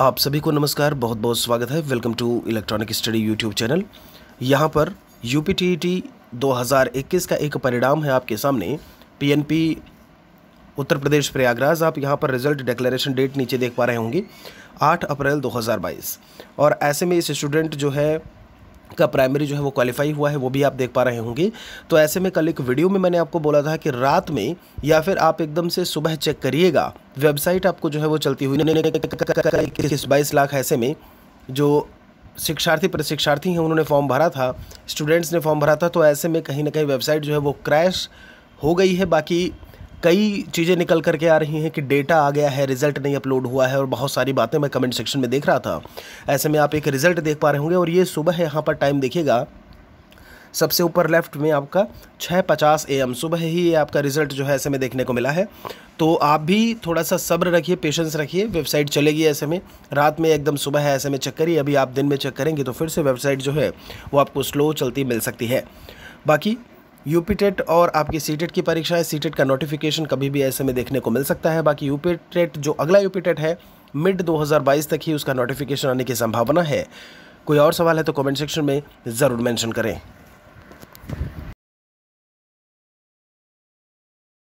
आप सभी को नमस्कार बहुत बहुत स्वागत है welcome to electronic study YouTube channel यहाँ पर यू पी टी टी दो का एक परिणाम है आपके सामने पीएनपी उत्तर प्रदेश प्रयागराज आप यहाँ पर रिजल्ट डिक्लेरेशन डेट नीचे देख पा रहे होंगे 8 अप्रैल 2022 और ऐसे में इस स्टूडेंट जो है का प्राइमरी जो है वो क्वालिफाई हुआ है वो भी आप देख पा रहे होंगे तो ऐसे में कल एक वीडियो में मैंने आपको बोला था कि रात में या फिर आप एकदम से सुबह चेक करिएगा वेबसाइट आपको जो है वो चलती हुई इक्कीस बाईस लाख ऐसे में जो शिक्षार्थी प्रशिक्षार्थी हैं उन्होंने फॉर्म भरा था स्टूडेंट्स ने फॉर्म भरा था तो ऐसे में कहीं ना कहीं वेबसाइट जो है वो क्रैश हो गई है बाकी कई चीज़ें निकल करके आ रही हैं कि डेटा आ गया है रिजल्ट नहीं अपलोड हुआ है और बहुत सारी बातें मैं कमेंट सेक्शन में देख रहा था ऐसे में आप एक रिज़ल्ट देख पा रहे होंगे और ये सुबह यहाँ पर टाइम देखिएगा सबसे ऊपर लेफ्ट में आपका छः पचास ए एम सुबह ही ये आपका रिज़ल्ट जो है ऐसे में देखने को मिला है तो आप भी थोड़ा सा सब्र रखिए पेशेंस रखिए वेबसाइट चलेगी ऐसे में रात में एकदम सुबह है ऐसे में चेक करिए अभी आप दिन में चेक करेंगे तो फिर से वेबसाइट जो है वो आपको स्लो चलती मिल सकती है बाकी यूपी टेट और आपकी सी टेट की परीक्षा है सी टेट का नोटिफिकेशन कभी भी ऐसे में देखने को मिल सकता है बाकी यूपी टेट जो अगला यूपी टेट है मिड 2022 तक ही उसका नोटिफिकेशन आने की संभावना है कोई और सवाल है तो कमेंट सेक्शन में ज़रूर मेंशन करें